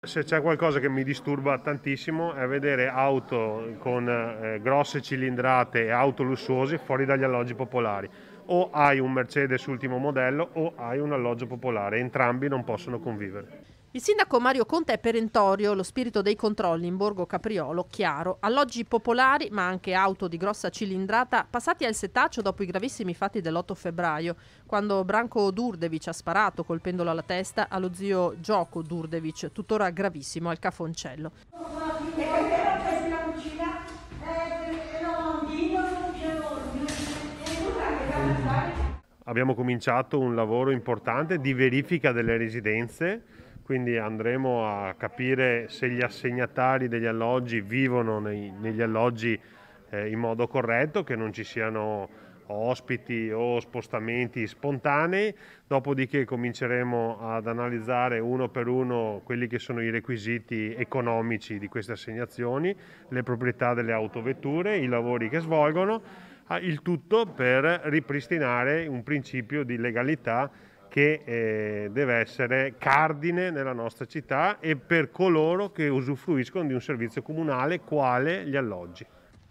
Se c'è qualcosa che mi disturba tantissimo è vedere auto con eh, grosse cilindrate e auto lussuose fuori dagli alloggi popolari. O hai un Mercedes ultimo modello o hai un alloggio popolare, entrambi non possono convivere. Il sindaco Mario Conte è perentorio, lo spirito dei controlli in Borgo Capriolo, chiaro. Alloggi popolari, ma anche auto di grossa cilindrata, passati al setaccio dopo i gravissimi fatti dell'8 febbraio, quando Branco Durdevic ha sparato colpendolo alla testa allo zio Gioco Durdevic, tuttora gravissimo, al cafoncello. Abbiamo cominciato un lavoro importante di verifica delle residenze quindi andremo a capire se gli assegnatari degli alloggi vivono nei, negli alloggi eh, in modo corretto, che non ci siano ospiti o spostamenti spontanei, dopodiché cominceremo ad analizzare uno per uno quelli che sono i requisiti economici di queste assegnazioni, le proprietà delle autovetture, i lavori che svolgono, ah, il tutto per ripristinare un principio di legalità che eh, deve essere cardine nella nostra città e per coloro che usufruiscono di un servizio comunale quale gli alloggi.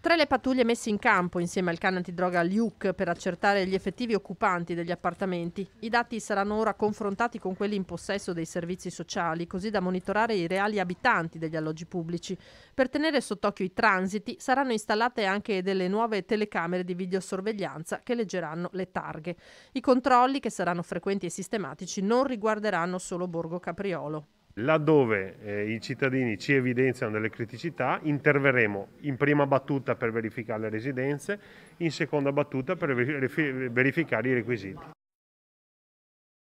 Tra le pattuglie messe in campo insieme al can antidroga Luke per accertare gli effettivi occupanti degli appartamenti, i dati saranno ora confrontati con quelli in possesso dei servizi sociali, così da monitorare i reali abitanti degli alloggi pubblici. Per tenere sott'occhio i transiti saranno installate anche delle nuove telecamere di videosorveglianza che leggeranno le targhe. I controlli, che saranno frequenti e sistematici, non riguarderanno solo Borgo Capriolo. Laddove eh, i cittadini ci evidenziano delle criticità, interverremo in prima battuta per verificare le residenze, in seconda battuta per verificare i requisiti.